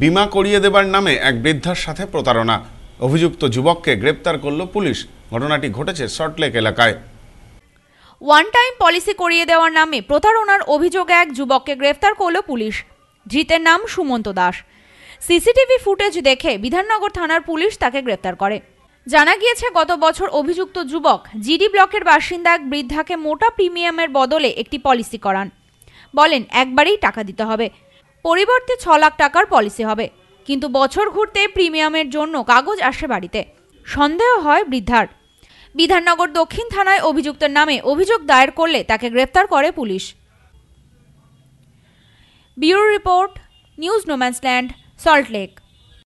বিমা করিয়ে দেবার নামে এক বৃদ্ধার সাথে প্রতারণা অভিযুক্ত যুবককে গ্রেপ্তার করল পুলিশ ঘটনাটি ঘটেছে সল্টলেক এলাকায় ওয়ান টাইম পলিসি করিয়ে দেওয়ার নামে প্রতারণার অভিযোগে এক যুবককে গ্রেফতার করল পুলিশ ধৃতের নাম সুমন্ত দাস সিসিটিভি ফুটেজ দেখে বিধাননগর থানার পুলিশ তাকে গ্রেপ্তার করে জানা গিয়েছে গত বছর অভিযুক্ত যুবক জিডি ব্লকের বাসিন্দা এক বৃদ্ধাকে মোটা প্রিমিয়ামের বদলে একটি পলিসি করান বলেন একবারেই টাকা দিতে হবে পরিবর্তে ছ লাখ টাকার পলিসি হবে কিন্তু বছর ঘুরতে প্রিমিয়ামের জন্য কাগজ আসে বাড়িতে সন্দেহ হয় বৃদ্ধার বিধাননগর দক্ষিণ থানায় অভিযুক্তের নামে অভিযোগ দায়ের করলে তাকে গ্রেপ্তার করে police bureau report news no man's land Salt Lake